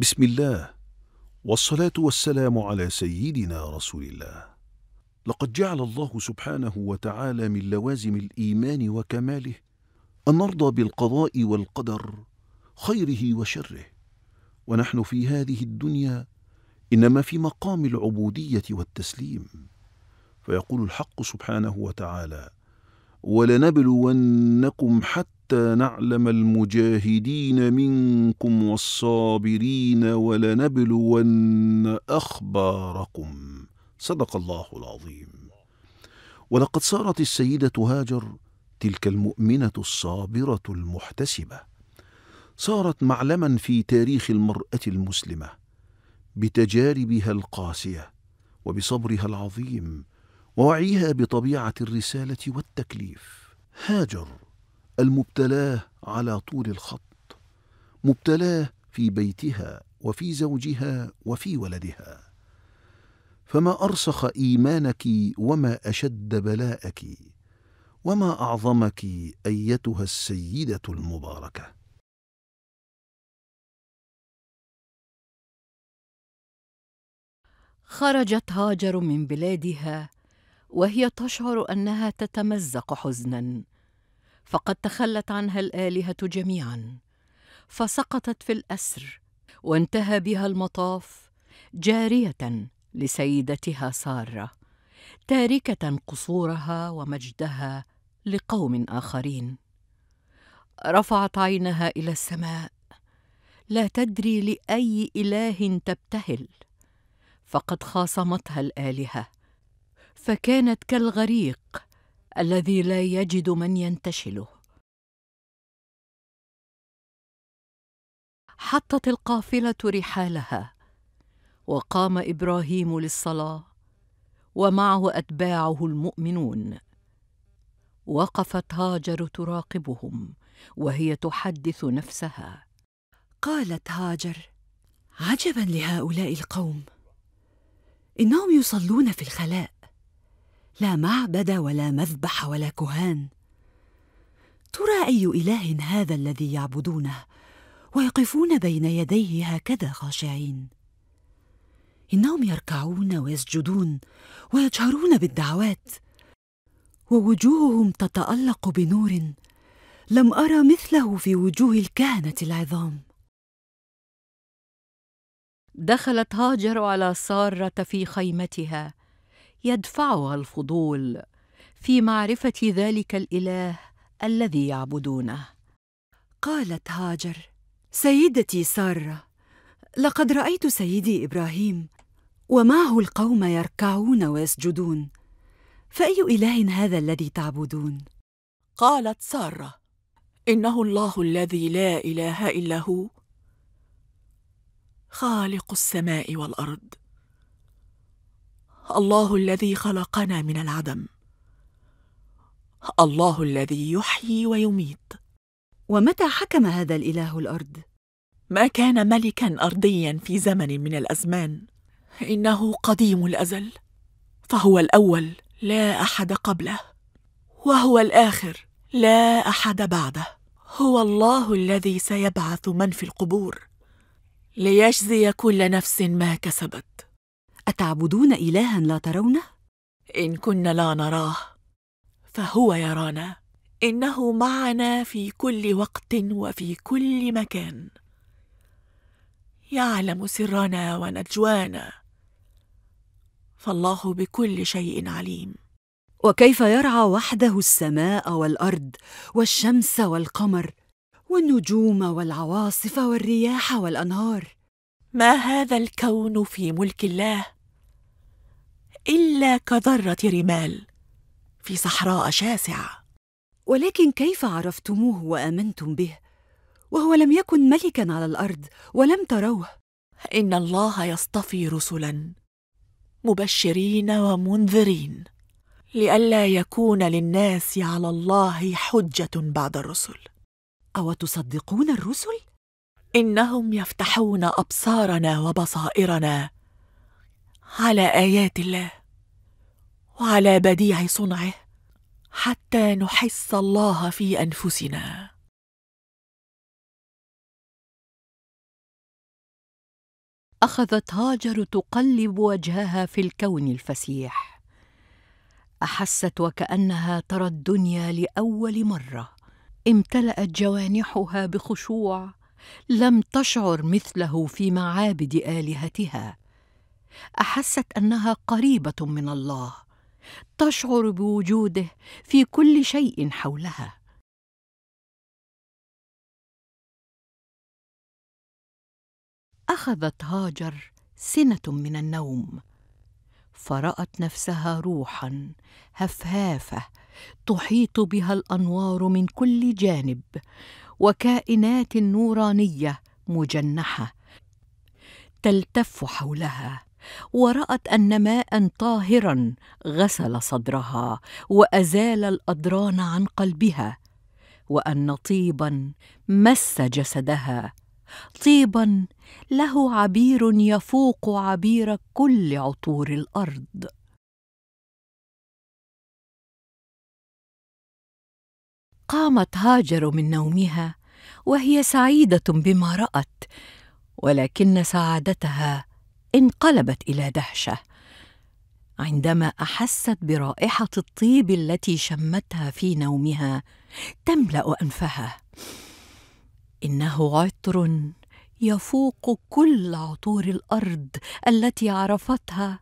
بسم الله والصلاة والسلام على سيدنا رسول الله لقد جعل الله سبحانه وتعالى من لوازم الإيمان وكماله أن نرضى بالقضاء والقدر خيره وشره ونحن في هذه الدنيا إنما في مقام العبودية والتسليم فيقول الحق سبحانه وتعالى ولنبلونكم حتى حتى نعلم المجاهدين منكم والصابرين ولنبلون أخباركم صدق الله العظيم ولقد صارت السيدة هاجر تلك المؤمنة الصابرة المحتسبة صارت معلما في تاريخ المرأة المسلمة بتجاربها القاسية وبصبرها العظيم ووعيها بطبيعة الرسالة والتكليف هاجر المبتلاه على طول الخط مبتلاه في بيتها وفي زوجها وفي ولدها فما ارسخ ايمانك وما اشد بلاءك وما اعظمك ايتها السيده المباركه خرجت هاجر من بلادها وهي تشعر انها تتمزق حزنا فقد تخلت عنها الالهه جميعا فسقطت في الاسر وانتهى بها المطاف جاريه لسيدتها ساره تاركه قصورها ومجدها لقوم اخرين رفعت عينها الى السماء لا تدري لاي اله تبتهل فقد خاصمتها الالهه فكانت كالغريق الذي لا يجد من ينتشله حطت القافله رحالها وقام ابراهيم للصلاه ومعه اتباعه المؤمنون وقفت هاجر تراقبهم وهي تحدث نفسها قالت هاجر عجبا لهؤلاء القوم انهم يصلون في الخلاء لا معبد ولا مذبح ولا كهان ترى اي اله هذا الذي يعبدونه ويقفون بين يديه هكذا خاشعين انهم يركعون ويسجدون ويجهرون بالدعوات ووجوههم تتالق بنور لم ارى مثله في وجوه الكهنه العظام دخلت هاجر على ساره في خيمتها يدفعها الفضول في معرفه ذلك الاله الذي يعبدونه قالت هاجر سيدتي ساره لقد رايت سيدي ابراهيم ومعه القوم يركعون ويسجدون فاي اله هذا الذي تعبدون قالت ساره انه الله الذي لا اله الا هو خالق السماء والارض الله الذي خلقنا من العدم الله الذي يحيي ويميت ومتى حكم هذا الاله الارض ما كان ملكا ارضيا في زمن من الازمان انه قديم الازل فهو الاول لا احد قبله وهو الاخر لا احد بعده هو الله الذي سيبعث من في القبور ليجزي كل نفس ما كسبت أتعبدون إلها لا ترونه؟ إن كنا لا نراه فهو يرانا إنه معنا في كل وقت وفي كل مكان يعلم سرنا ونجوانا فالله بكل شيء عليم وكيف يرعى وحده السماء والارض والشمس والقمر والنجوم والعواصف والرياح والانهار ما هذا الكون في ملك الله إلا كذرة رمال في صحراء شاسعة ولكن كيف عرفتموه وآمنتم به وهو لم يكن ملكا على الأرض ولم تروه إن الله يصطفي رسلا مبشرين ومنذرين لئلا يكون للناس على الله حجة بعد الرسل أو تصدقون الرسل؟ إنهم يفتحون أبصارنا وبصائرنا على آيات الله وعلى بديع صنعه حتى نحس الله في انفسنا اخذت هاجر تقلب وجهها في الكون الفسيح احست وكانها ترى الدنيا لاول مره امتلات جوانحها بخشوع لم تشعر مثله في معابد الهتها احست انها قريبه من الله تشعر بوجوده في كل شيء حولها اخذت هاجر سنه من النوم فرات نفسها روحا هفهافه تحيط بها الانوار من كل جانب وكائنات نورانيه مجنحه تلتف حولها ورأت أن ماء طاهرا غسل صدرها وأزال الأدران عن قلبها وأن طيبا مس جسدها طيبا له عبير يفوق عبير كل عطور الأرض قامت هاجر من نومها وهي سعيده بما رات ولكن سعادتها انقلبت الى دهشه عندما احست برائحه الطيب التي شمتها في نومها تملا انفها انه عطر يفوق كل عطور الارض التي عرفتها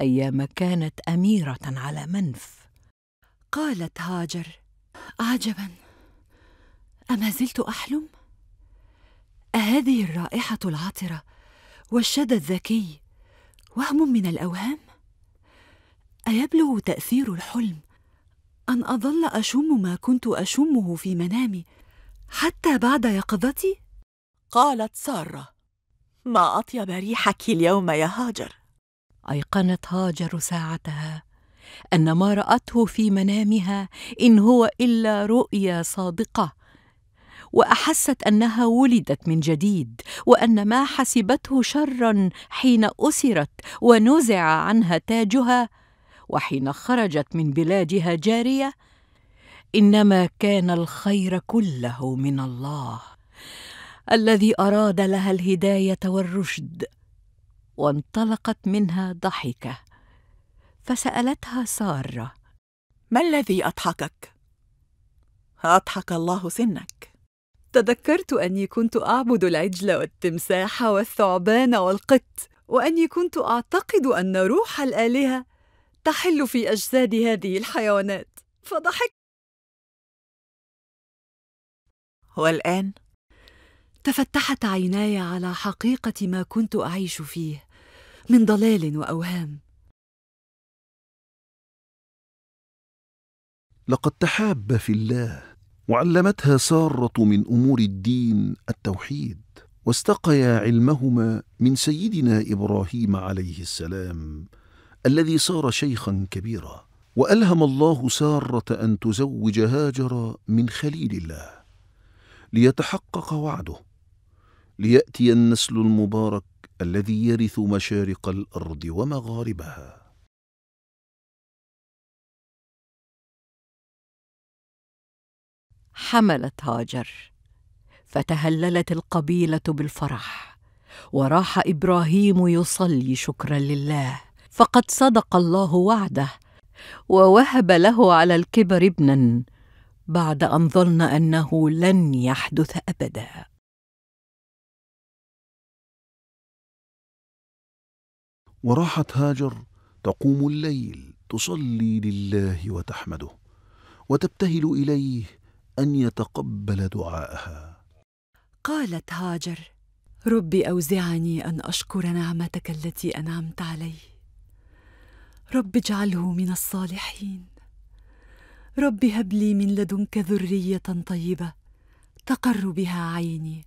ايام كانت اميره على منف قالت هاجر عجبا اما زلت احلم اهذه الرائحه العطره والشد الذكي وهم من الاوهام ايبلغ تاثير الحلم ان اظل اشم ما كنت اشمه في منامي حتى بعد يقظتي قالت ساره ما اطيب ريحك اليوم يا هاجر ايقنت هاجر ساعتها ان ما راته في منامها ان هو الا رؤيا صادقه واحست انها ولدت من جديد وان ما حسبته شرا حين اسرت ونزع عنها تاجها وحين خرجت من بلادها جاريه انما كان الخير كله من الله الذي اراد لها الهدايه والرشد وانطلقت منها ضحكه فسالتها ساره ما الذي اضحكك اضحك الله سنك تذكرت اني كنت اعبد العجل والتمساح والثعبان والقط واني كنت اعتقد ان روح الالهه تحل في اجساد هذه الحيوانات فضحكت والان تفتحت عيناي على حقيقه ما كنت اعيش فيه من ضلال واوهام لقد تحاب في الله وعلمتها ساره من امور الدين التوحيد واستقيا علمهما من سيدنا ابراهيم عليه السلام الذي صار شيخا كبيرا والهم الله ساره ان تزوج هاجر من خليل الله ليتحقق وعده لياتي النسل المبارك الذي يرث مشارق الارض ومغاربها حملت هاجر فتهللت القبيله بالفرح وراح ابراهيم يصلي شكرا لله فقد صدق الله وعده ووهب له على الكبر ابنا بعد ان ظن انه لن يحدث ابدا وراحت هاجر تقوم الليل تصلي لله وتحمده وتبتهل اليه ان يتقبل دعاءها قالت هاجر رب اوزعني ان اشكر نعمتك التي انعمت علي رب اجعله من الصالحين رب هب لي من لدنك ذريه طيبه تقر بها عيني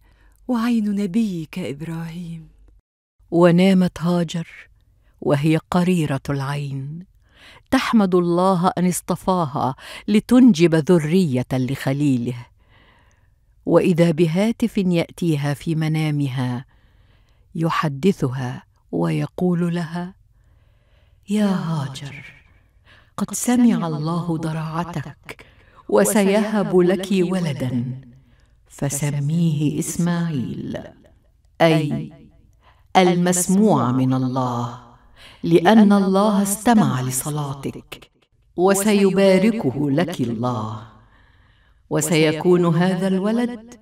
وعين نبيك ابراهيم ونامت هاجر وهي قريره العين تحمد الله ان اصطفاها لتنجب ذريه لخليله واذا بهاتف ياتيها في منامها يحدثها ويقول لها يا هاجر قد سمع الله ضراعتك وسيهب لك ولدا فسميه اسماعيل اي المسموع من الله لان الله استمع لصلاتك وسيباركه لك الله وسيكون هذا الولد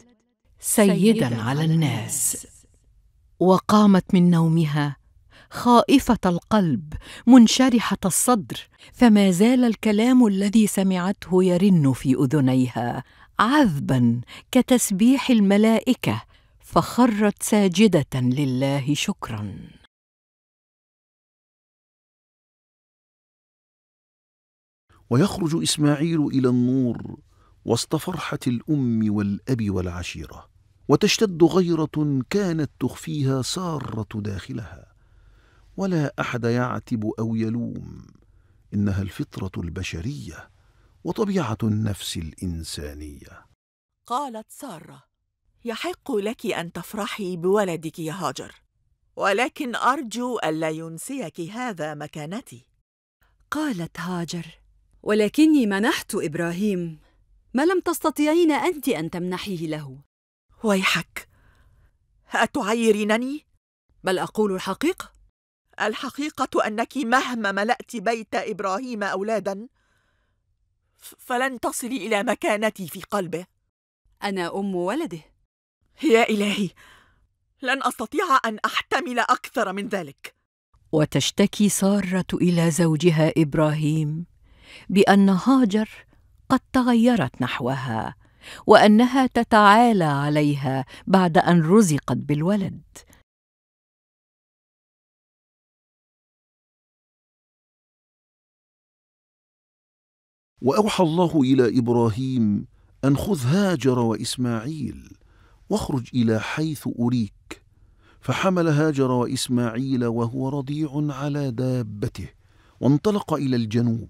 سيدا على الناس وقامت من نومها خائفه القلب منشرحه الصدر فما زال الكلام الذي سمعته يرن في اذنيها عذبا كتسبيح الملائكه فخرت ساجده لله شكرا ويخرج إسماعيل إلى النور وسط فرحة الأم والأب والعشيرة وتشتد غيرة كانت تخفيها سارة داخلها ولا أحد يعتب أو يلوم إنها الفطرة البشرية وطبيعة النفس الإنسانية قالت سارة يحق لك أن تفرحي بولدك يا هاجر ولكن أرجو ألا ينسيك هذا مكانتي قالت هاجر ولكني منحت إبراهيم ما لم تستطيعين أنت أن تمنحيه له ويحك أتعيرينني؟ بل أقول الحقيقة الحقيقة أنك مهما ملأت بيت إبراهيم أولادا فلن تصلي إلى مكانتي في قلبه أنا أم ولده يا إلهي لن أستطيع أن أحتمل أكثر من ذلك وتشتكي سارة إلى زوجها إبراهيم بان هاجر قد تغيرت نحوها وانها تتعالى عليها بعد ان رزقت بالولد واوحى الله الى ابراهيم ان خذ هاجر واسماعيل واخرج الى حيث اريك فحمل هاجر واسماعيل وهو رضيع على دابته وانطلق الى الجنوب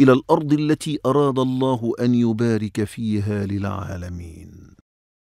إلى الأرض التي أراد الله أن يبارك فيها للعالمين